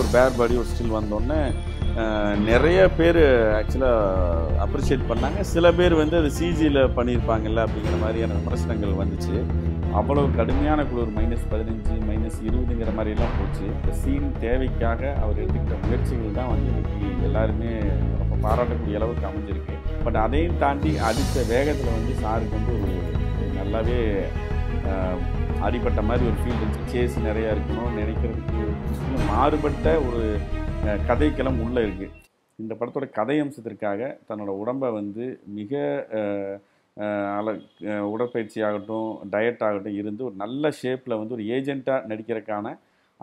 ஒரு பேர் பாடி ஒரு ஸ்டில் வந்தோடனே நிறைய பேர் ஆக்சுவலாக அப்ரிஷியேட் பண்ணாங்க சில பேர் வந்து அது சிஜியில் பண்ணியிருப்பாங்கல்ல அப்படிங்கிற மாதிரியான விமர்சனங்கள் வந்துச்சு அவ்வளோ கடுமையான ஒரு மைனஸ் பதினஞ்சு மைனஸ் இருபதுங்கிற மாதிரிலாம் போச்சு இந்த சீன் தேவைக்காக அவர் எடுத்துக்கிட்ட முயற்சிகள் தான் வந்து இன்றைக்கி எல்லாருமே ரொம்ப பாராட்டக்கூடிய அளவுக்கு அமைஞ்சிருக்கு பட் அதையும் தாண்டி அடித்த வேகத்தில் வந்து சாருக்கு வந்து ஒரு நல்லாவே அடிப்பட்ட மாதிரி ஒரு ஃபீல் இருந்துச்சு சேஸ் நிறையா இருக்கணும் நினைக்கிறதுக்கு மாறுபட்ட ஒரு கதைக்களம் உள்ளே இருக்குது இந்த படத்தோட கதை அம்சத்திற்காக தன்னோட உடம்பை வந்து மிக அல உடற்பயிற்சி ஆகட்டும் டயட் ஆகட்டும் இருந்து ஒரு நல்ல ஷேப்பில் வந்து ஒரு ஏஜெண்ட்டாக நடிக்கிறதுக்கான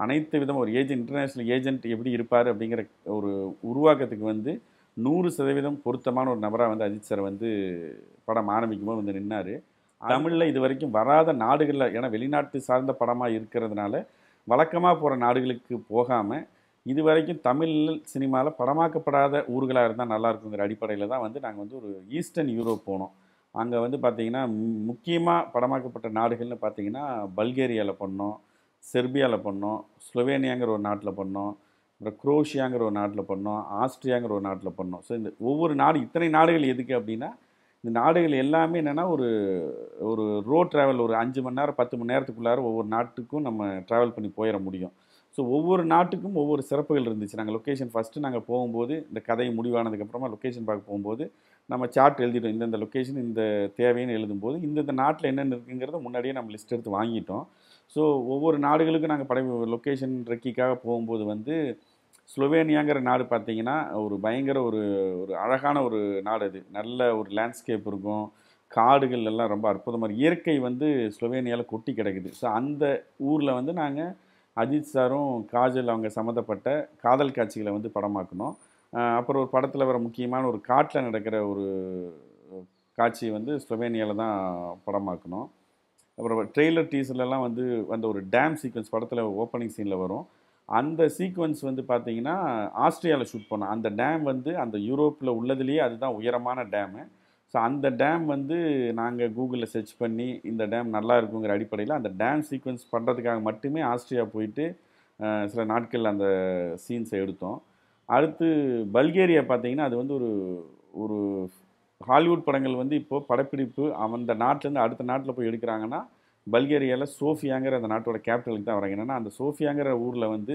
அனைத்து விதம் ஒரு ஏஜென்ட் இன்டர்நேஷ்னல் ஏஜென்ட் எப்படி இருப்பார் அப்படிங்கிற ஒரு உருவாக்கத்துக்கு வந்து நூறு சதவீதம் பொருத்தமான ஒரு நபராக வந்து அஜித் சார் வந்து படம் ஆரம்பிக்கும்போது வந்து நின்னார் தமிழில் இது வரைக்கும் வராத நாடுகளில் ஏன்னா வெளிநாட்டு சார்ந்த படமாக இருக்கிறதுனால வழக்கமாக போகிற நாடுகளுக்கு போகாமல் இது வரைக்கும் தமிழ் சினிமாவில் படமாக்கப்படாத ஊர்களாக இருந்தால் நல்லா இருக்குங்கிற அடிப்படையில் தான் வந்து நாங்கள் வந்து ஒரு ஈஸ்டர்ன் யூரோப் போனோம் அங்கே வந்து பார்த்திங்கன்னா முக்கியமாக படமாக்கப்பட்ட நாடுகள்னு பார்த்திங்கன்னா பல்கேரியாவில் பண்ணோம் செர்பியாவில் பண்ணோம் ஸ்லோவேனியாங்கிற ஒரு நாட்டில் பண்ணோம் அப்புறம் குரோஷியாங்கிற ஒரு நாட்டில் பண்ணோம் ஆஸ்ட்ரியாங்கிற ஒரு நாட்டில் பண்ணோம் ஸோ இந்த ஒவ்வொரு நாடு இத்தனை நாடுகள் எதுக்கு அப்படின்னா இந்த நாடுகள் எல்லாமே என்னென்னா ஒரு ஒரு ரோட் ட்ராவல் ஒரு அஞ்சு மணி நேரம் பத்து மணி நேரத்துக்குள்ளார ஒவ்வொரு நாட்டுக்கும் நம்ம ட்ராவல் பண்ணி போயிட முடியும் ஸோ ஒவ்வொரு நாட்டுக்கும் ஒவ்வொரு சிறப்புகள் இருந்துச்சு நாங்கள் லொக்கேஷன் ஃபஸ்ட்டு நாங்கள் போகும்போது இந்த கதை முடிவானதுக்கப்புறமா லொக்கேஷன் பார்க்க போகும்போது நம்ம சார்ட் எழுதிட்டோம் இந்தந்த லொக்கேஷன் இந்த தேவைன்னு எழுதும்போது இந்தந்த நாட்டில் என்னென்ன இருக்குங்கிறத முன்னாடியே நம்ம லிஸ்ட் எடுத்து வாங்கிட்டோம் ஸோ ஒவ்வொரு நாடுகளுக்கும் நாங்கள் படை லொக்கேஷன் ரெக்கிக்காக போகும்போது வந்து ஸ்லோவேனியாங்கிற நாடு பார்த்தீங்கன்னா ஒரு பயங்கர ஒரு ஒரு அழகான ஒரு நாடு அது நல்ல ஒரு லேண்ட்ஸ்கேப் இருக்கும் காடுகள் எல்லாம் ரொம்ப அற்புதமாக இயற்கை வந்து ஸ்லோவேனியாவில் கொட்டி கிடக்குது ஸோ அந்த ஊரில் வந்து நாங்கள் அஜித் சாரும் காஜல் அவங்க சம்மந்தப்பட்ட காதல் காட்சிகளை வந்து படமாக்கணும் அப்புறம் ஒரு படத்தில் வர முக்கியமான ஒரு காட்டில் நடக்கிற ஒரு காட்சி வந்து ஸ்லோவேனியாவில் தான் படமாக்கணும் அப்புறம் ட்ரெய்லர் டீசர்லலாம் வந்து வந்த ஒரு டேம் சீக்வன்ஸ் படத்தில் ஓப்பனிங் சீனில் வரும் அந்த சீக்வன்ஸ் வந்து பார்த்திங்கன்னா ஆஸ்திரியாவில் ஷூட் பண்ணோம் அந்த டேம் வந்து அந்த யூரோப்பில் உள்ளதுலேயே அதுதான் உயரமான டேமு ஸோ அந்த டேம் வந்து நாங்கள் கூகுளில் சர்ச் பண்ணி இந்த டேம் நல்லா இருக்குங்கிற அடிப்படையில் அந்த டேம் சீக்வன்ஸ் பண்ணுறதுக்காக மட்டுமே ஆஸ்திரியா போயிட்டு சில நாட்கள் அந்த சீன்ஸை எடுத்தோம் அடுத்து பல்கேரியா பார்த்திங்கன்னா அது வந்து ஒரு ஒரு ஹாலிவுட் படங்கள் வந்து இப்போது படப்பிடிப்பு அந்த நாட்டிலேருந்து அடுத்த நாட்டில் போய் எடுக்கிறாங்கன்னா பல்கேரியாவில் சோஃபியாங்கிற அந்த நாட்டோட கேபிட்டலுக்கு தான் வராங்க என்னென்னா அந்த சோஃபியாங்கிற ஊரில் வந்து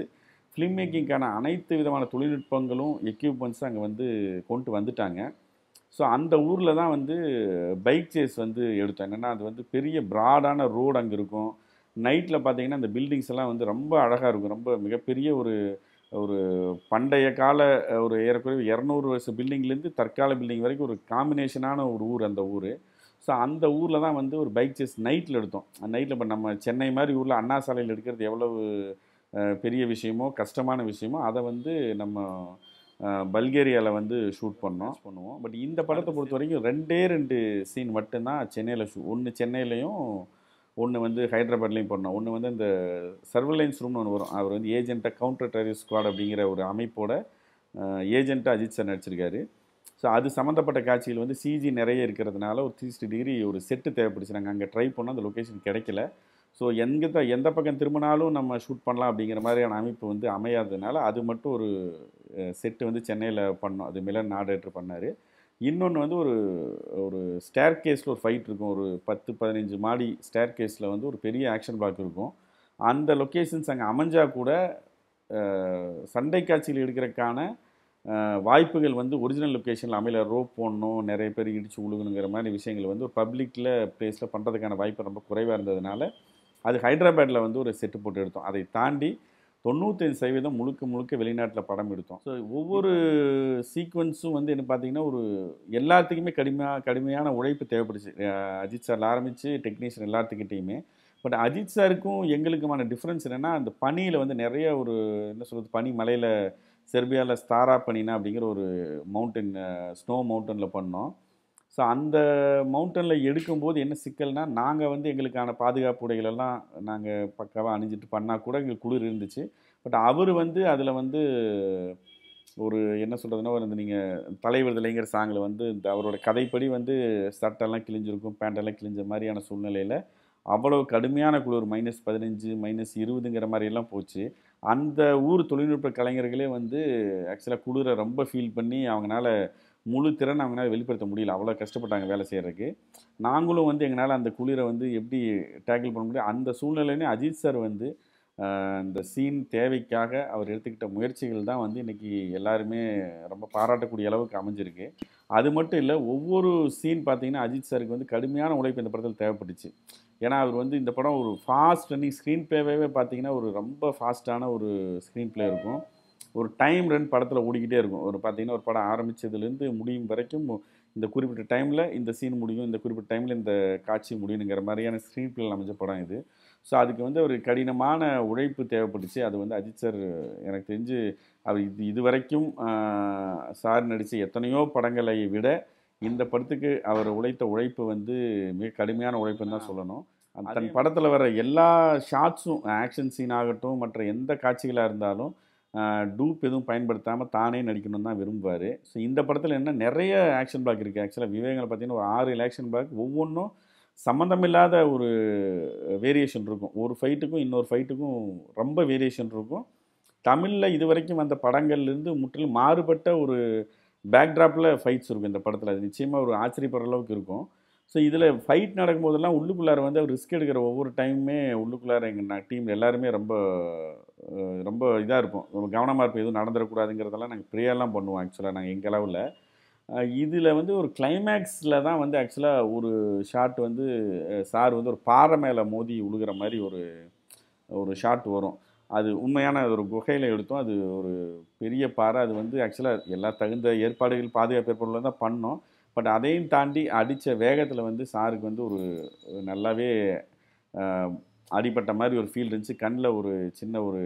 ஃபிலிம் மேக்கிங்க்கான அனைத்து விதமான தொழில்நுட்பங்களும் எக்யூப்மெண்ட்ஸும் அங்கே வந்து கொண்டு வந்துட்டாங்க ஸோ அந்த ஊரில் தான் வந்து பைக் சேஸ் வந்து எடுத்தோம் என்னென்னா அது வந்து பெரிய ப்ராடான ரோடு அங்கே இருக்கும் நைட்டில் பார்த்தீங்கன்னா அந்த பில்டிங்ஸ் எல்லாம் வந்து ரொம்ப அழகாக இருக்கும் ரொம்ப மிகப்பெரிய ஒரு ஒரு பண்டைய கால ஒரு ஏறக்குறைய இரநூறு வருஷ பில்டிங்லேருந்து தற்கால பில்டிங் வரைக்கும் ஒரு காம்பினேஷனான ஒரு ஊர் அந்த ஊர் ஸோ அந்த ஊரில் தான் வந்து ஒரு பைக் செஸ் நைட்டில் எடுத்தோம் நைட்டில் இப்போ நம்ம சென்னை மாதிரி ஊரில் அண்ணா சாலையில் எடுக்கிறது எவ்வளவு பெரிய விஷயமோ கஷ்டமான விஷயமோ அதை வந்து நம்ம பல்கேரியாவில் வந்து ஷூட் பண்ணோம் பண்ணுவோம் பட் இந்த படத்தை பொறுத்த வரைக்கும் ரெண்டே ரெண்டு சீன் மட்டும்தான் சென்னையில் ஷூ ஒன்று சென்னையிலையும் ஒன்று வந்து ஹைதராபாத்லேயும் பண்ணோம் ஒன்று வந்து இந்த சர்வலைன்ஸ் ரூம்னு ஒன்று வரும் அவர் வந்து ஏஜென்ட்டாக கவுண்டர் டெரரிஸ்ட் ஸ்குவாட் அப்படிங்கிற ஒரு அமைப்போட ஏஜென்ட்டாக அஜித் சார் நடிச்சிருக்காரு ஸோ அது சம்மந்தப்பட்ட காட்சிகள் வந்து சிஜி நிறைய இருக்கிறதுனால ஒரு த்ரீ சிக்ஸ்டி டிகிரி ஒரு செட்டு தேவைப்படுச்சு நாங்கள் அங்கே ட்ரை பண்ணோம் அந்த லொக்கேஷன் கிடைக்கல ஸோ எங்கே தான் எந்த பக்கம் திரும்பினாலும் நம்ம ஷூட் பண்ணலாம் அப்படிங்கிற மாதிரியான அமைப்பு வந்து அமையாததுனால அது மட்டும் ஒரு செட்டு வந்து சென்னையில் பண்ணோம் அது மிலன் ஆர்டர் பண்ணார் இன்னொன்று வந்து ஒரு ஒரு ஸ்டேர் கேஸில் ஒரு ஃபைட் இருக்கும் ஒரு பத்து பதினஞ்சு மாடி ஸ்டேர் கேஸில் வந்து ஒரு பெரிய ஆக்ஷன் பிளாக் இருக்கும் அந்த லொக்கேஷன்ஸ் அங்கே அமைஞ்சால் கூட சண்டை காட்சியில் எடுக்கிறதுக்கான வாய்ப்புகள் வந்து ஒரிஜினல் லொக்கேஷனில் அமையல ரோப் போடணும் நிறைய பேர் இடித்து உழுகணுங்கிற மாதிரி விஷயங்கள் வந்து ஒரு பப்ளிக்கில் ப்ளேஸில் பண்ணுறதுக்கான வாய்ப்பு ரொம்ப குறைவாக இருந்ததுனால அது ஹைதராபாத்தில் வந்து ஒரு செட்டு போட்டு எடுத்தோம் அதை தாண்டி தொண்ணூத்தஞ்சு சதவீதம் முழுக்க முழுக்க வெளிநாட்டில் படம் எடுத்தோம் ஸோ ஒவ்வொரு சீக்வன்ஸும் வந்து என்ன பார்த்தீங்கன்னா ஒரு எல்லாத்துக்குமே கடுமையாக கடுமையான உழைப்பு தேவைப்படுச்சு அஜித் சார் ஆரம்பித்து டெக்னீஷியன் எல்லாத்துக்கிட்டேயுமே பட் அஜித் சாருக்கும் எங்களுக்குமான டிஃப்ரென்ஸ் என்னென்னா அந்த பனியில் வந்து நிறைய ஒரு என்ன சொல்கிறது பனி மலையில் செர்பியாவில் ஸ்தாரா பனினா அப்படிங்கிற ஒரு மவுண்டன் ஸ்னோ மவுண்டனில் பண்ணோம் ஸோ அந்த மவுண்டனில் எடுக்கும்போது என்ன சிக்கல்னால் நாங்கள் வந்து எங்களுக்கான பாதுகாப்பு உடைகளெல்லாம் நாங்கள் பக்காவாக அணிஞ்சிட்டு பண்ணால் கூட எங்களுக்கு குளிர் இருந்துச்சு பட் அவர் வந்து அதில் வந்து ஒரு என்ன சொல்கிறதுனா ஒரு இந்த நீங்கள் தலைவர்தலைங்கிற சாங்கில் வந்து இந்த அவரோட கதைப்படி வந்து சட்டெல்லாம் கிழிஞ்சிருக்கும் பேண்டெல்லாம் கிழிஞ்ச மாதிரியான சூழ்நிலையில் அவ்வளோ கடுமையான குளிர் மைனஸ் பதினஞ்சு மைனஸ் இருபதுங்கிற மாதிரியெல்லாம் போச்சு அந்த ஊர் தொழில்நுட்ப கலைஞர்களே வந்து ஆக்சுவலாக குளிர ரொம்ப ஃபீல் பண்ணி அவங்களால முழு திறன் அவங்களால வெளிப்படுத்த முடியல அவ்வளோ கஷ்டப்பட்டாங்க வேலை செய்கிறதுக்கு நாங்களும் வந்து எங்களால் அந்த குளிரை வந்து எப்படி டேக்கிள் பண்ண முடியும் அந்த சூழ்நிலையிலே அஜித் சார் வந்து இந்த சீன் தேவைக்காக அவர் எடுத்துக்கிட்ட முயற்சிகள் தான் வந்து இன்றைக்கி எல்லாருமே ரொம்ப பாராட்டக்கூடிய அளவுக்கு அமைஞ்சிருக்கு அது மட்டும் இல்லை ஒவ்வொரு சீன் பார்த்தீங்கன்னா அஜித் சாருக்கு வந்து கடுமையான உழைப்பு இந்த படத்தில் தேவைப்பட்டுச்சு ஏன்னா அவர் வந்து இந்த படம் ஒரு ஃபாஸ்ட் ரன்னிங் ஸ்க்ரீன் பிளேவே பார்த்தீங்கன்னா ஒரு ரொம்ப ஃபாஸ்ட்டான ஒரு ஸ்க்ரீன் பிளே இருக்கும் ஒரு டைம் ரன் படத்தில் ஓடிக்கிட்டே இருக்கும் ஒரு பார்த்தீங்கன்னா ஒரு படம் ஆரம்பித்ததுலேருந்து முடியும் வரைக்கும் இந்த குறிப்பிட்ட டைமில் இந்த சீன் முடியும் இந்த குறிப்பிட்ட டைமில் இந்த காட்சி முடியுங்கிற மாதிரியான ஸ்க்ரீன் பிளேயில் அமைஞ்ச படம் இது ஸோ அதுக்கு வந்து ஒரு கடினமான உழைப்பு தேவைப்பட்டுச்சு அது வந்து அஜித் சார் எனக்கு தெரிஞ்சு அவர் இது இதுவரைக்கும் சார் நடித்த எத்தனையோ படங்களை விட இந்த படத்துக்கு அவர் உழைத்த உழைப்பு வந்து மிக கடுமையான உழைப்புன்னு தான் சொல்லணும் தன் படத்தில் வர எல்லா ஷாட்ஸும் ஆக்ஷன் சீன் ஆகட்டும் மற்ற எந்த காட்சிகளாக இருந்தாலும் டூப் எதுவும் பயன்படுத்தாமல் தானே நடிக்கணும்னு தான் விரும்புவார் ஸோ இந்த படத்தில் என்ன நிறைய ஆக்ஷன் பிளாக் இருக்குது ஆக்சுவலாக விவேகங்களை பார்த்தீங்கன்னா ஒரு ஆறு ஆக்ஷன் பிளாக் ஒவ்வொன்றும் சம்மந்தமில்லாத ஒரு வேரியேஷன் இருக்கும் ஒரு ஃபைட்டுக்கும் இன்னொரு ஃபைட்டுக்கும் ரொம்ப வேரியேஷன் இருக்கும் தமிழில் இது வரைக்கும் வந்த படங்கள்லேருந்து முற்றிலும் மாறுபட்ட ஒரு பேக்ட்ராப்பில் ஃபைட்ஸ் இருக்கும் இந்த படத்தில் அது நிச்சயமாக ஒரு ஆச்சரியப்படுற அளவுக்கு இருக்கும் ஸோ இதில் ஃபைட் நடக்கும்போதெல்லாம் உள்ளுக்குள்ளார வந்து அவர் ரிஸ்க் எடுக்கிற ஒவ்வொரு டைமுமே உள்ளுக்குள்ளார எங்கள் நான் டீம் எல்லாருமே ரொம்ப ரொம்ப இதாக இருப்போம் ரொம்ப கவனமாக இருப்போம் எதுவும் நடந்துடக்கூடாதுங்கிறதெல்லாம் நாங்கள் ப்ரேயர்லாம் பண்ணுவோம் ஆக்சுவலாக நாங்கள் எங்கள் அளவில் இதில் வந்து ஒரு கிளைமேக்ஸில் தான் வந்து ஆக்சுவலாக ஒரு ஷாட் வந்து சார் வந்து ஒரு பாறை மேலே மோதி உழுகிற மாதிரி ஒரு ஒரு ஷாட் வரும் அது உண்மையான ஒரு குகையில் எடுத்தோம் அது ஒரு பெரிய பாறை அது வந்து ஆக்சுவலாக எல்லா தகுந்த ஏற்பாடுகள் பாதுகாப்பு ஏற்பாடுகள் தான் பண்ணோம் பட் அதையும் தாண்டி அடித்த வேகத்தில் வந்து சாருக்கு வந்து ஒரு நல்லாவே அடிபட்ட மாதிரி ஒரு ஃபீல் இருந்துச்சு கண்ணில் ஒரு சின்ன ஒரு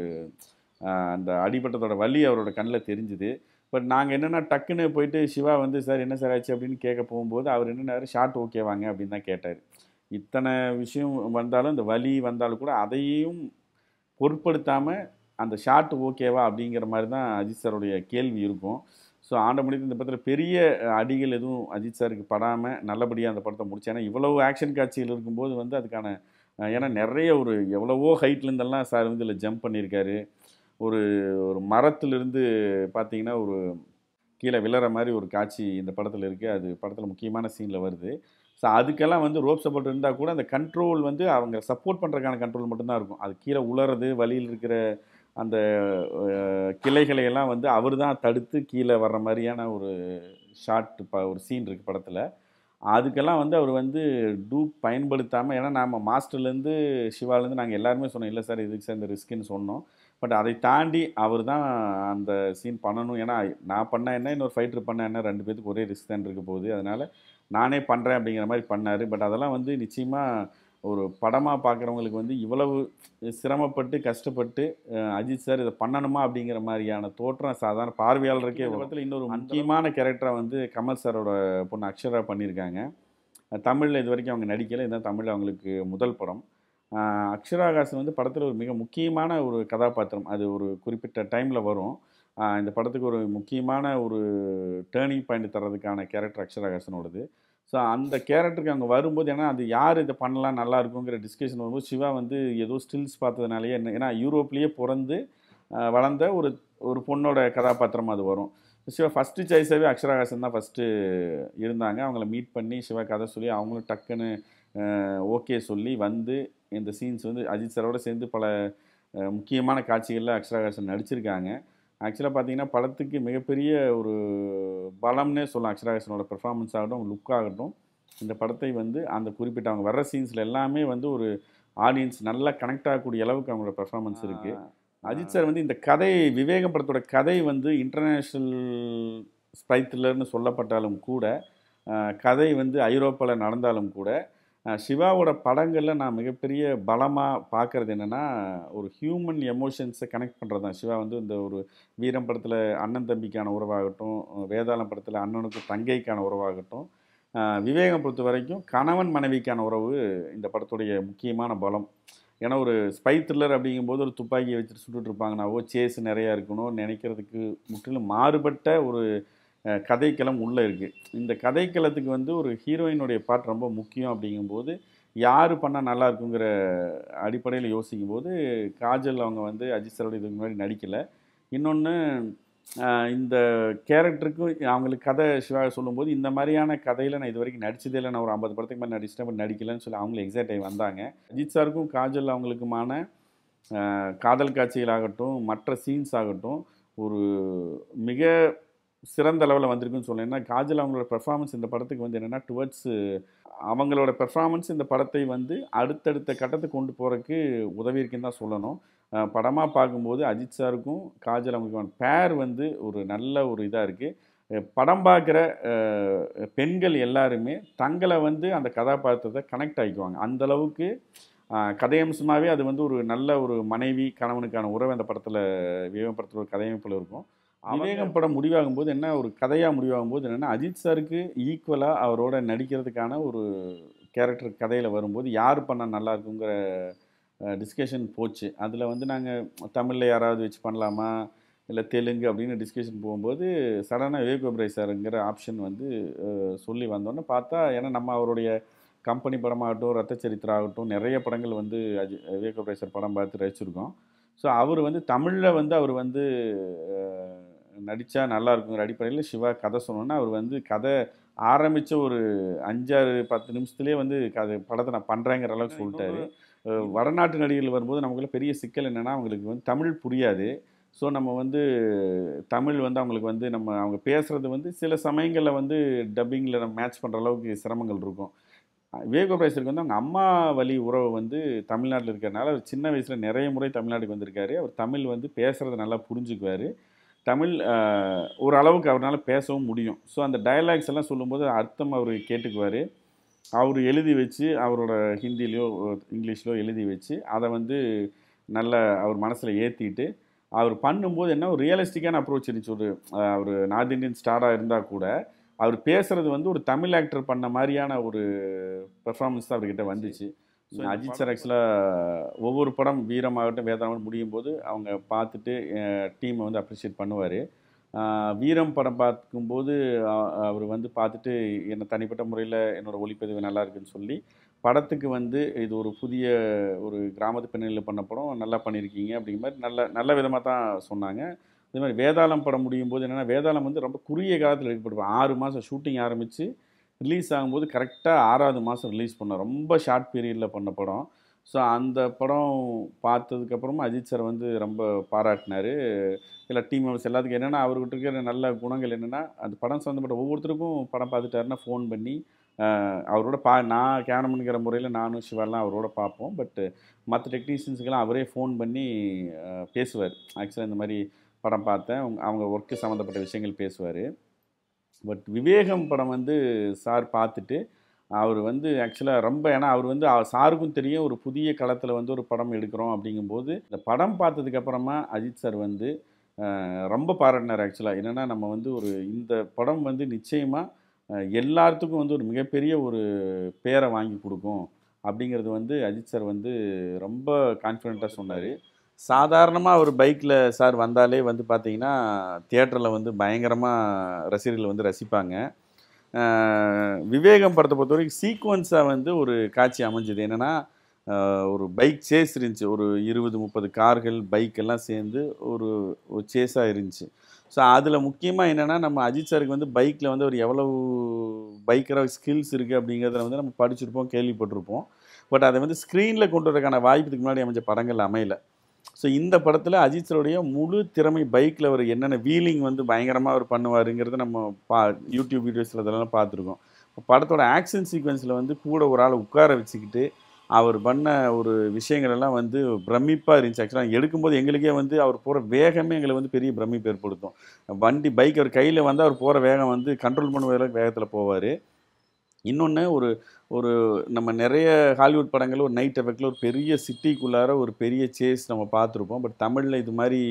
அந்த அடிபட்டதோட வலி அவரோட கண்ணில் தெரிஞ்சுது பட் நாங்கள் என்னென்னா டக்குன்னு போயிட்டு சிவா வந்து சார் என்ன சார் ஆச்சு அப்படின்னு கேட்க போகும்போது அவர் என்னென்னாரு ஷார்ட் ஓகே வாங்க அப்படின்னு தான் கேட்டார் இத்தனை விஷயம் வந்தாலும் இந்த வலி வந்தாலும் கூட அதையும் பொருட்படுத்தாமல் அந்த ஷார்ட் ஓகேவா அப்படிங்கிற மாதிரி தான் அஜித் சாருடைய கேள்வி இருக்கும் ஸோ ஆண்ட முடித்து இந்த படத்தில் பெரிய அடிகள் எதுவும் அஜித் சாருக்கு படாமல் நல்லபடியாக அந்த படத்தை முடிச்சு ஏன்னா இவ்வளோ ஆக்ஷன் காட்சிகள் இருக்கும்போது வந்து அதுக்கான ஏன்னா நிறைய ஒரு எவ்வளவோ ஹைட்லேருந்தெல்லாம் சார் வந்து இதில் ஜம்ப் பண்ணியிருக்காரு ஒரு ஒரு மரத்திலிருந்து பார்த்தீங்கன்னா ஒரு கீழே விழற மாதிரி ஒரு காட்சி இந்த படத்தில் இருக்குது அது படத்தில் முக்கியமான சீனில் வருது ஸோ அதுக்கெல்லாம் வந்து ரோப் சப்போர்ட் இருந்தால் கூட அந்த கண்ட்ரோல் வந்து அவங்க சப்போர்ட் பண்ணுறதுக்கான கண்ட்ரோல் மட்டும்தான் இருக்கும் அது கீழே உளறது வழியில் இருக்கிற அந்த கிளைகளை எல்லாம் வந்து அவர் தான் தடுத்து கீழே வர்ற மாதிரியான ஒரு ஷார்ட் ப ஒரு சீன் இருக்குது படத்தில் அதுக்கெல்லாம் வந்து அவர் வந்து டூப் பயன்படுத்தாமல் ஏன்னா நாம் மாஸ்டர்லேருந்து சிவாலேருந்து நாங்கள் எல்லாருமே சொன்னோம் இல்லை சார் இதுக்கு சார் இந்த ரிஸ்க்குன்னு சொன்னோம் பட் அதை தாண்டி அவர் தான் அந்த சீன் பண்ணணும் ஏன்னா நான் பண்ண என்ன இன்னொரு ஃபைட்ரு பண்ண என்ன ரெண்டு பேருக்கு ஒரே ரிஸ்க் தான் இருக்க போகுது அதனால் நானே பண்ணுறேன் அப்படிங்கிற மாதிரி பண்ணார் பட் அதெல்லாம் வந்து நிச்சயமாக ஒரு படமாக பார்க்குறவங்களுக்கு வந்து இவ்வளவு சிரமப்பட்டு கஷ்டப்பட்டு அஜித் சார் இதை பண்ணணுமா அப்படிங்கிற மாதிரியான தோற்றம் சாதாரண பார்வையாளருக்கே பக்கத்தில் இன்னொரு முக்கியமான கேரக்டரை வந்து கமல் சாரோட பொண்ணு அக்ஷரா பண்ணியிருக்காங்க தமிழில் இது வரைக்கும் அவங்க நடிக்கலை இதுதான் தமிழில் அவங்களுக்கு முதல் படம் அக்ஷராகாசன் வந்து படத்தில் ஒரு மிக முக்கியமான ஒரு கதாபாத்திரம் அது ஒரு குறிப்பிட்ட டைமில் வரும் இந்த படத்துக்கு ஒரு முக்கியமான ஒரு டேர்னிங் பாயிண்ட் தர்றதுக்கான கேரக்டர் அக்ஷராகாசனோடது ஸோ அந்த கேரக்டருக்கு அங்கே வரும்போது ஏன்னா அது யார் இதை பண்ணலாம் நல்லா இருக்குங்கிற டிஸ்கஷன் வரும்போது சிவா வந்து ஏதோ ஸ்டில்ஸ் பார்த்ததுனாலேயே என்ன ஏன்னா யூரோப்லேயே பிறந்து வளர்ந்த ஒரு ஒரு பொண்ணோட கதாபாத்திரம் அது வரும் சிவா ஃபஸ்ட்டு சாய்ஸாகவே அக்ஷராகாசன் தான் ஃபஸ்ட்டு இருந்தாங்க அவங்கள மீட் பண்ணி சிவா கதை சொல்லி அவங்களும் டக்குன்னு ஓகே சொல்லி வந்து இந்த சீன்ஸ் வந்து அஜித் சாரோட சேர்ந்து பல முக்கியமான காட்சிகளில் அக்ஷராகாசன் நடிச்சிருக்காங்க ஆக்சுவலாக பார்த்தீங்கன்னா படத்துக்கு மிகப்பெரிய ஒரு பலம்னே சொல்லலாம் அக்ஷராகாசனோட பெர்ஃபார்மன்ஸ் ஆகட்டும் லுக் ஆகட்டும் இந்த படத்தை வந்து அந்த குறிப்பிட்ட அவங்க வர்ற சீன்ஸில் எல்லாமே வந்து ஒரு ஆடியன்ஸ் நல்லா கனெக்ட் ஆகக்கூடிய அளவுக்கு அவங்களோட பெர்ஃபார்மன்ஸ் இருக்குது அஜித் சார் வந்து இந்த கதை விவேகம் படத்தோட கதை வந்து இன்டர்நேஷ்னல் ஸ்ப்ரைத்லர்னு சொல்லப்பட்டாலும் கூட கதை வந்து ஐரோப்பாவில் நடந்தாலும் கூட சிவாவோட படங்களில் நான் மிகப்பெரிய பலமாக பார்க்குறது என்னென்னா ஒரு ஹியூமன் எமோஷன்ஸை கனெக்ட் பண்ணுறது தான் சிவா வந்து இந்த ஒரு வீரம் படத்தில் அண்ணன் தம்பிக்கான உறவாகட்டும் வேதாளம் படத்தில் அண்ணனுக்கு தங்கைக்கான உறவாகட்டும் விவேகம் பொறுத்த வரைக்கும் கணவன் மனைவிக்கான உறவு இந்த படத்துடைய முக்கியமான பலம் ஏன்னா ஒரு ஸ்பை த்ரில்லர் அப்படிங்கும்போது ஒரு துப்பாக்கியை வச்சுட்டு சுட்டுட்ருப்பாங்கன்னாவோ சேஸ் நிறையா இருக்கணும் நினைக்கிறதுக்கு முற்றிலும் மாறுபட்ட ஒரு கதைக்களம் உள்ளே இருக்குது இந்த கதைக்களத்துக்கு வந்து ஒரு ஹீரோயினுடைய பாட் ரொம்ப முக்கியம் அப்படிங்கும்போது யார் பண்ணால் நல்லா இருக்குங்கிற அடிப்படையில் யோசிக்கும் போது காஜல் அவங்க வந்து அஜித் சரோட இதுக்கு முன்னாடி நடிக்கலை இன்னொன்று இந்த கேரக்டருக்கும் அவங்களுக்கு கதை சிவா சொல்லும்போது இந்த மாதிரியான கதையில் நான் இது வரைக்கும் நடிச்சதே இல்லை நான் ஒரு ஐம்பது படத்துக்கு மேலே நடிச்சிட்டேன் பட் நடிக்கலன்னு சொல்லி அவங்களும் எக்ஸைட் ஆகி வந்தாங்க அஜித் சாருக்கும் காஜல் அவங்களுக்குமான காதல் காட்சிகள் ஆகட்டும் மற்ற சீன்ஸ் ஆகட்டும் ஒரு மிக சிறந்த அளவில் வந்திருக்குன்னு சொல்லலாம் ஏன்னா காஜல் அவங்களோட பெர்ஃபார்மன்ஸ் இந்த படத்துக்கு வந்து என்னென்னா டுவர்ட்ஸ் அவங்களோட பெர்ஃபார்மன்ஸ் இந்த படத்தை வந்து அடுத்தடுத்த கட்டத்துக்கு கொண்டு போகிறதுக்கு உதவி இருக்குன்னு தான் சொல்லணும் படமாக பார்க்கும்போது அஜித் சாருக்கும் காஜல் அவங்களுக்கான பேர் வந்து ஒரு நல்ல ஒரு இதாக இருக்குது படம் பார்க்குற பெண்கள் எல்லாருமே தங்களை வந்து அந்த கதாபாத்திரத்தை கனெக்ட் ஆகிக்குவாங்க அந்தளவுக்கு கதையம்சமாகவே அது வந்து ஒரு நல்ல ஒரு மனைவி கணவனுக்கான உறவு அந்த படத்தில் விவம் படத்தில் ஒரு கதையமைப்பில் இருக்கும் விவேகம் படம் முடிவாகும் போது என்ன ஒரு கதையாக முடிவாகும் போது என்னென்னா அஜித் சாருக்கு ஈக்குவலாக அவரோட நடிக்கிறதுக்கான ஒரு கேரக்டர் கதையில் வரும்போது யார் பண்ணால் நல்லா இருக்குங்கிற டிஸ்கஷன் போச்சு அதில் வந்து நாங்கள் தமிழில் யாராவது வச்சு பண்ணலாமா இல்லை தெலுங்கு அப்படின்னு டிஸ்கஷன் போகும்போது சடனாக விவேக் ஒப்ராய் சாருங்கிற ஆப்ஷன் வந்து சொல்லி வந்தோன்னே பார்த்தா ஏன்னா நம்ம அவருடைய கம்பெனி படமாகட்டும் ரத்த சரித்திரம் ஆகட்டும் நிறைய படங்கள் வந்து அஜி விவேக் ஒப்ராய் சார் படம் பார்த்து ரசிச்சிருக்கோம் ஸோ அவர் வந்து தமிழில் வந்து அவர் வந்து நடித்தா நல்லா இருக்குங்கிற அடிப்படையில் சிவா கதை சொன்னோன்னா அவர் வந்து கதை ஆரம்பித்த ஒரு அஞ்சாறு பத்து நிமிஷத்துலேயே வந்து கதை படத்தை நான் பண்ணுறேங்கிற அளவுக்கு சொல்லிட்டாரு வடநாட்டு நடிகர்கள் வரும்போது நமக்குள்ள பெரிய சிக்கல் என்னென்னா அவங்களுக்கு வந்து தமிழ் புரியாது ஸோ நம்ம வந்து தமிழ் வந்து அவங்களுக்கு வந்து நம்ம அவங்க பேசுகிறது வந்து சில சமயங்களில் வந்து டப்பிங்கில் நம்ம மேட்ச் பண்ணுற அளவுக்கு சிரமங்கள் இருக்கும் விவேகோபேசருக்கு வந்து அவங்க அம்மா வழி உறவு வந்து தமிழ்நாட்டில் இருக்கிறனால அவர் சின்ன வயசில் நிறைய முறை தமிழ்நாட்டுக்கு வந்திருக்காரு அவர் தமிழ் வந்து பேசுகிறத நல்லா புரிஞ்சுக்குவார் தமிழ் ஓரளவுக்கு அவரால் பேசவும் முடியும் ஸோ அந்த டயலாக்ஸ் எல்லாம் சொல்லும்போது அர்த்தம் அவர் கேட்டுக்குவார் அவர் எழுதி வச்சு அவரோட ஹிந்திலேயோ இங்கிலீஷ்லையோ எழுதி வச்சு அதை வந்து நல்ல அவர் மனசில் ஏற்றிட்டு அவர் பண்ணும்போது என்ன ஒரு ரியலிஸ்டிக்கான அப்ரோச் இருந்துச்சு ஒரு அவர் நார்த் இந்தியன் ஸ்டாராக இருந்தால் கூட அவர் பேசுகிறது வந்து ஒரு தமிழ் ஆக்டர் பண்ண மாதிரியான ஒரு பெர்ஃபார்மன்ஸ் தான் அவர்கிட்ட வந்துச்சு அஜித் ஆக்சுவலாக ஒவ்வொரு படம் வீரமாகட்டும் வேதனாகட்டும் முடியும் போது அவங்க பார்த்துட்டு டீமை வந்து அப்ரிஷியேட் பண்ணுவார் வீரம் படம் பார்க்கும்போது அவர் வந்து பார்த்துட்டு என்னை தனிப்பட்ட முறையில் என்னோடய ஒளிப்பதிவு நல்லா இருக்குன்னு சொல்லி படத்துக்கு வந்து இது ஒரு புதிய ஒரு கிராமத்து பின்னணியில் பண்ண படம் நல்லா பண்ணியிருக்கீங்க அப்படிங்கிற மாதிரி நல்ல நல்ல விதமாக தான் சொன்னாங்க அதே மாதிரி வேதாளம் படம் முடியும் போது என்னென்னா வேதாளம் வந்து ரொம்ப குறுகிய காலத்தில் எடுக்கப்படுவோம் ஆறு மாதம் ஷூட்டிங் ஆரம்பித்து ரிலீஸ் ஆகும்போது கரெக்டாக ஆறாவது மாதம் ரிலீஸ் பண்ணோம் ரொம்ப ஷார்ட் பீரியடில் பண்ண படம் ஸோ அந்த படம் பார்த்ததுக்கப்புறம் அஜித் சார் வந்து ரொம்ப பாராட்டினார் எல்லா டீம் மெம்பர்ஸ் எல்லாத்துக்கும் என்னென்னா அவர்கிட்ட இருக்கிற நல்ல குணங்கள் என்னென்னா அந்த படம் சம்மந்தப்பட்ட ஒவ்வொருத்தருக்கும் படம் பார்த்துட்டாருன்னா ஃபோன் பண்ணி அவரோட பா நான் கேமராமேனுங்கிற முறையில் நானும் சிவாலாம் அவரோட பார்ப்போம் பட்டு மற்ற டெக்னீஷியன்ஸுக்கெல்லாம் அவரே ஃபோன் பண்ணி பேசுவார் ஆக்சுவலாக இந்த மாதிரி படம் பார்த்தேன் அவங்க ஒர்க்கு சம்மந்தப்பட்ட விஷயங்கள் பேசுவார் பட் விவேகம் படம் வந்து சார் பார்த்துட்டு அவர் வந்து ஆக்சுவலாக ரொம்ப ஏன்னா அவர் வந்து சாருக்கும் தெரியும் ஒரு புதிய களத்தில் வந்து ஒரு படம் எடுக்கிறோம் அப்படிங்கும்போது இந்த படம் பார்த்ததுக்கப்புறமா அஜித் சார் வந்து ரொம்ப பாராட்டினார் ஆக்சுவலாக என்னென்னா நம்ம வந்து ஒரு இந்த படம் வந்து நிச்சயமாக எல்லாத்துக்கும் வந்து ஒரு மிகப்பெரிய ஒரு பேரை வாங்கி கொடுக்கும் அப்படிங்கிறது வந்து அஜித் சார் வந்து ரொம்ப கான்ஃபிடெண்ட்டாக சொன்னார் சாதாரணமாக ஒரு பைக்கில் சார் வந்தாலே வந்து பார்த்தீங்கன்னா தியேட்டரில் வந்து பயங்கரமாக ரசிகர்கள் வந்து ரசிப்பாங்க விவேகம் படத்தை பொறுத்த வரைக்கும் சீக்வன்ஸாக வந்து ஒரு காட்சி அமைஞ்சது என்னென்னா ஒரு பைக் சேஸ் இருந்துச்சு ஒரு இருபது முப்பது கார்கள் பைக் எல்லாம் சேர்ந்து ஒரு ஒரு சேஸாக இருந்துச்சு ஸோ அதில் முக்கியமாக என்னென்னா நம்ம அஜித் சாருக்கு வந்து பைக்கில் வந்து ஒரு எவ்வளவு பைக்கராக ஸ்கில்ஸ் இருக்குது அப்படிங்கிறத வந்து நம்ம படிச்சிருப்போம் கேள்விப்பட்டிருப்போம் பட் அதை வந்து ஸ்க்ரீனில் கொண்டு வரக்கான வாய்ப்புக்கு முன்னாடி அமைஞ்ச படங்கள் அமையலை ஸோ இந்த படத்தில் அஜித் சருடைய முழு திறமை பைக்கில் அவர் என்னென்ன வீலிங் வந்து பயங்கரமாக அவர் பண்ணுவாருங்கிறத நம்ம பா யூடியூப் வீடியோஸில் இதெல்லாம் பார்த்துருக்கோம் படத்தோட ஆக்ஷன் சீக்வன்ஸில் வந்து கூட ஒரு ஆளை உட்கார வச்சுக்கிட்டு அவர் பண்ண ஒரு விஷயங்கள் எல்லாம் வந்து பிரமிப்பாக இருந்துச்சு ஆக்சுவலாக எடுக்கும்போது எங்களுக்கே வந்து அவர் போகிற வேகமே எங்களை வந்து பெரிய பிரமிப்பு ஏற்படுத்தும் வண்டி பைக் அவர் கையில் வந்து அவர் போகிற வேகம் வந்து கண்ட்ரோல் பண்ணுவதற்கு வேகத்தில் போவார் இன்னொன்று ஒரு ஒரு நம்ம நிறைய ஹாலிவுட் படங்கள் ஒரு நைட் எஃபெக்டில் ஒரு பெரிய சிட்டிக்குள்ளார ஒரு பெரிய சேஸ் நம்ம பார்த்துருப்போம் பட் தமிழில் இது மாதிரி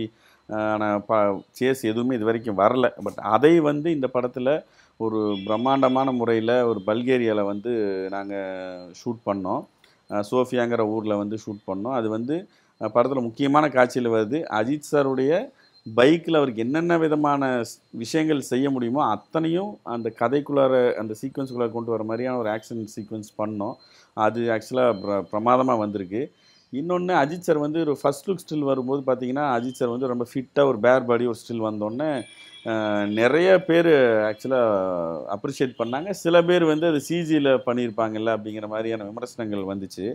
ஆனால் ப சேஸ் எதுவுமே இது வரைக்கும் வரல பட் அதை வந்து இந்த படத்தில் ஒரு பிரம்மாண்டமான முறையில் ஒரு பல்கேரியாவில் வந்து நாங்கள் ஷூட் பண்ணோம் சோஃபியாங்கிற ஊரில் வந்து ஷூட் பண்ணோம் அது வந்து படத்தில் முக்கியமான காட்சியில் வருது அஜித் சாருடைய பைக்கில் அவருக்கு என்னென்ன விதமான விஷயங்கள் செய்ய முடியுமோ அத்தனையும் அந்த கதைக்குள்ளார அந்த சீக்வன்ஸுக்குள்ளே கொண்டு வர மாதிரியான ஒரு ஆக்ஷன் சீக்வன்ஸ் பண்ணோம் அது ஆக்சுவலாக ப்ர பிரமாதமாக வந்திருக்கு இன்னொன்று அஜித் சார் வந்து ஒரு ஃபஸ்ட் லுக் ஸ்டில் வரும்போது பார்த்தீங்கன்னா அஜித் சார் வந்து ரொம்ப ஃபிட்டாக ஒரு பேர் பாடி ஒரு ஸ்டில் வந்தோடனே நிறைய பேர் ஆக்சுவலாக அப்ரிஷியேட் பண்ணாங்க சில பேர் வந்து அது சிஜியில் பண்ணியிருப்பாங்கல்ல அப்படிங்கிற மாதிரியான விமர்சனங்கள் வந்துச்சு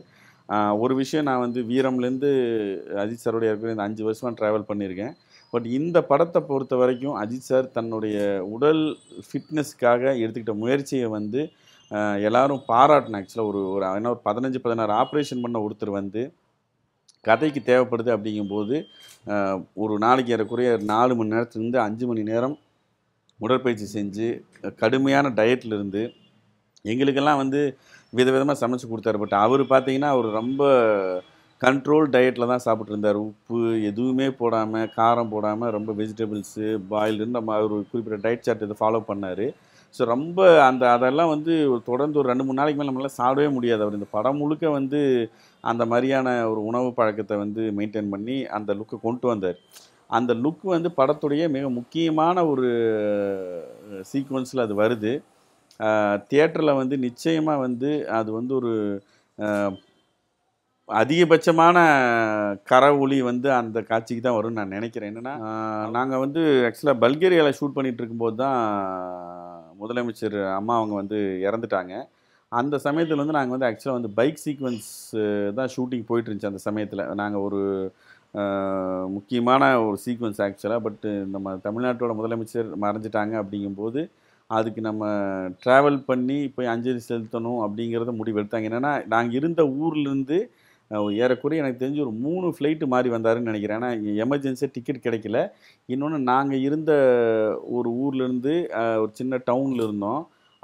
ஒரு விஷயம் நான் வந்து வீரம்லேருந்து அஜித் சாரோடைய இருக்கிற அஞ்சு வருஷமாக ட்ராவல் பண்ணியிருக்கேன் பட் இந்த படத்தை பொறுத்த வரைக்கும் அஜித் சார் தன்னுடைய உடல் ஃபிட்னஸ்க்காக எடுத்துக்கிட்ட முயற்சியை வந்து எல்லாரும் பாராட்டின ஆக்சுவலாக ஒரு ஒரு ஏன்னா ஒரு பதினஞ்சு பதினாறு ஆப்ரேஷன் பண்ண ஒருத்தர் வந்து கதைக்கு தேவைப்படுது அப்படிங்கும்போது ஒரு நாளைக்கு ஏறக்குறைய நாலு மணி நேரத்துலேருந்து அஞ்சு மணி நேரம் உடற்பயிற்சி செஞ்சு கடுமையான டயட்லேருந்து எங்களுக்கெல்லாம் வந்து விதவிதமாக சமைச்சு கொடுத்தாரு பட் அவர் பார்த்தீங்கன்னா அவர் ரொம்ப கண்ட்ரோல் டயட்டில் தான் சாப்பிட்ருந்தார் உப்பு எதுவுமே போடாமல் காரம் போடாமல் ரொம்ப வெஜிடபிள்ஸு பாயில்டுன்னு நம்ம அவர் குறிப்பிட்ட டயட் சார்ட் இதை ஃபாலோ பண்ணார் ஸோ ரொம்ப அந்த அதெல்லாம் வந்து தொடர்ந்து ஒரு ரெண்டு மூணு நாளைக்கு மேலே நம்மளால் சாப்பிடவே முடியாது அவர் இந்த படம் முழுக்க வந்து அந்த மாதிரியான ஒரு உணவு பழக்கத்தை வந்து மெயின்டைன் பண்ணி அந்த லுக்கை கொண்டு வந்தார் அந்த லுக் வந்து படத்துடைய மிக முக்கியமான ஒரு சீக்வன்ஸில் அது வருது தியேட்டரில் வந்து நிச்சயமாக வந்து அது வந்து ஒரு அதிகபட்சமான கரை ஒளி வந்து அந்த காட்சிக்கு தான் வரும்னு நான் நினைக்கிறேன் என்னென்னா நாங்கள் வந்து ஆக்சுவலாக பல்கேரியாவில் ஷூட் பண்ணிகிட்டு இருக்கும்போது தான் முதலமைச்சர் அம்மா அவங்க வந்து இறந்துட்டாங்க அந்த சமயத்தில் வந்து நாங்கள் வந்து ஆக்சுவலாக வந்து பைக் சீக்வன்ஸ் தான் ஷூட்டிங் போயிட்டு இருந்துச்சு அந்த சமயத்தில் நாங்கள் ஒரு முக்கியமான ஒரு சீக்வன்ஸ் ஆக்சுவலாக பட்டு நம்ம தமிழ்நாட்டோட முதலமைச்சர் மறைஞ்சிட்டாங்க அப்படிங்கும்போது அதுக்கு நம்ம ட்ராவல் பண்ணி போய் அஞ்சலி செலுத்தணும் அப்படிங்கிறத முடிவெடுத்தாங்க என்னென்னா நாங்கள் இருந்த ஊர்லேருந்து ஏறக்குறைய எனக்கு தெரிஞ்சு ஒரு மூணு ஃப்ளைட்டு மாறி வந்தாருன்னு நினைக்கிறேன் ஏன்னா எமர்ஜென்சியாக டிக்கெட் கிடைக்கல இன்னொன்று நாங்கள் இருந்த ஒரு ஊர்லேருந்து ஒரு சின்ன டவுனில் இருந்தோம்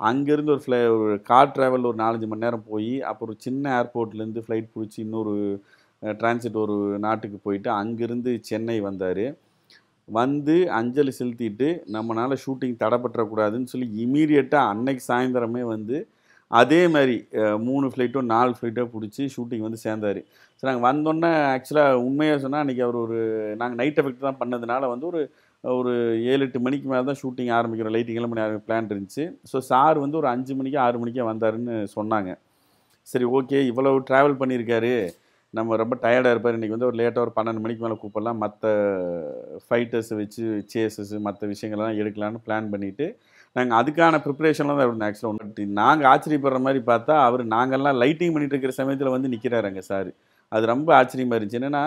அங்கேருந்து ஒரு ஃப்ளை ஒரு கார் ட்ராவல் ஒரு நாலஞ்சு மணி நேரம் போய் அப்புறம் ஒரு சின்ன ஏர்போர்ட்லேருந்து ஃப்ளைட் பிடிச்சி இன்னொரு டிரான்சிட் ஒரு நாட்டுக்கு போயிட்டு அங்கேருந்து சென்னை வந்தார் வந்து அஞ்சலி செலுத்திட்டு நம்மளால் ஷூட்டிங் தடைப்பற்றக்கூடாதுன்னு சொல்லி இமீடியட்டாக அன்னைக்கு சாயந்தரமே வந்து அதே மாதிரி மூணு ஃப்ளைட்டோ நாலு ஃப்ளைட்டோ பிடிச்சி ஷூட்டிங் வந்து சேர்ந்தார் ஸோ நாங்கள் வந்தோன்னே ஆக்சுவலாக உண்மையாக சொன்னால் அன்றைக்கி அவர் ஒரு நாங்கள் நைட் எஃபெக்ட் தான் பண்ணதுனால வந்து ஒரு ஒரு ஏழு எட்டு மணிக்கு மேலே தான் ஷூட்டிங் ஆரம்பிக்கிறோம் லைட்டிங் எல்லாம் மணி பிளான் இருந்துச்சு ஸோ சார் வந்து ஒரு அஞ்சு மணிக்கு ஆறு மணிக்கே வந்தாருன்னு சொன்னாங்க சரி ஓகே இவ்வளோ ட்ராவல் பண்ணியிருக்காரு நம்ம ரொம்ப டயர்டாக இருப்பார் இன்றைக்கி வந்து ஒரு லேட்டாக ஒரு பன்னெண்டு மணிக்கு மேலே கூப்பிடலாம் மற்ற ஃபைட்டர்ஸை வச்சு சேஸஸ் மற்ற விஷயங்கள்லாம் எடுக்கலான்னு பிளான் பண்ணிவிட்டு நாங்கள் அதுக்கான ப்ரிப்பரேஷன்லாம் தான் இருந்தோம் ஆக்சுவலாக நாங்கள் ஆச்சரியப்படுற மாதிரி பார்த்தா அவர் நாங்கள்லாம் லைட்டிங் பண்ணிட்டு இருக்கிற சமயத்தில் வந்து நிற்கிறாரு அங்கே சார் அது ரொம்ப ஆச்சரியமாக இருந்துச்சு என்னென்னா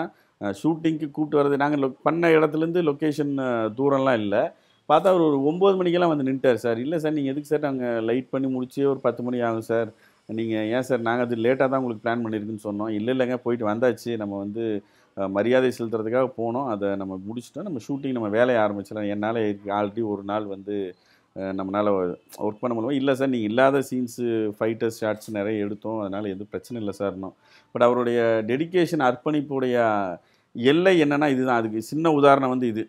ஷூட்டிங்க்கு கூப்பிட்டு வரது நாங்கள் பண்ண இடத்துலேருந்து லொக்கேஷன் தூரம்லாம் இல்லை பார்த்தா அவர் ஒரு ஒம்பது மணிக்கெல்லாம் வந்து நின்ட்டார் சார் இல்லை சார் நீங்கள் எதுக்கு சார் நாங்கள் லைட் பண்ணி முடிச்சு ஒரு பத்து மணி ஆகும் சார் நீங்கள் ஏன் சார் நாங்கள் அது லேட்டாக தான் உங்களுக்கு பிளான் பண்ணியிருக்குன்னு சொன்னோம் இல்லை இல்லைங்க போயிட்டு வந்தாச்சு நம்ம வந்து மரியாதை செலுத்துறதுக்காக போனோம் அதை நம்ம முடிச்சுட்டோம் நம்ம ஷூட்டிங் நம்ம வேலையை ஆரம்பிச்சிடலாம் என்னால் ஆல்ரெடி ஒரு நாள் வந்து நம்மளால் ஒர்க் பண்ண முடியுமா இல்லை சார் நீங்கள் இல்லாத சீன்ஸு ஃபைட்டர்ஸ் ஷார்ட்ஸ் நிறைய எடுத்தோம் அதனால் எதுவும் பிரச்சனை இல்லை சார்னோம் பட் அவருடைய டெடிக்கேஷன் அர்ப்பணிப்புடைய எல்லை என்னென்னா இதுதான் அதுக்கு சின்ன உதாரணம் வந்து இது